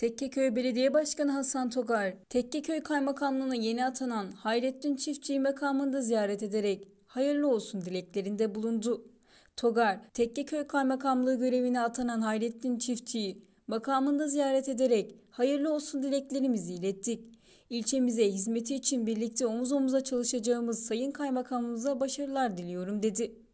Tekkeköy Belediye Başkanı Hasan Togar, Tekkeköy Kaymakamlığı'na yeni atanan Hayrettin Çiftçi'yi makamında ziyaret ederek hayırlı olsun dileklerinde bulundu. Togar, Tekkeköy Kaymakamlığı görevine atanan Hayrettin Çiftçi'yi makamında ziyaret ederek hayırlı olsun dileklerimizi ilettik. İlçemize hizmeti için birlikte omuz omuza çalışacağımız Sayın Kaymakamımıza başarılar diliyorum dedi.